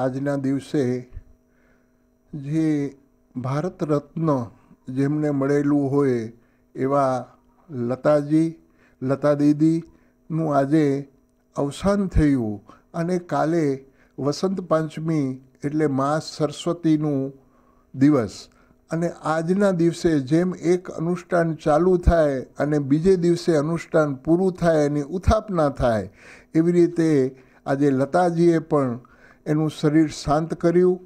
આજના દિવસે જે ભારત રત્ન જેમને મળેલું હોય એવા લતાજી લતા દીદીનું આજે અવસાન થયું અને કાલે વસંત પંચમી એટલે મા સરસ્વતીનું દિવસ અને આજના દિવસે જેમ એક અનુષ્ઠાન ચાલુ થાય અને બીજે દિવસે અનુષ્ઠાન પૂરું થાય એની ઉથાપના થાય એવી રીતે આજે લતાજીએ પણ એનું શરીર શાંત કર્યું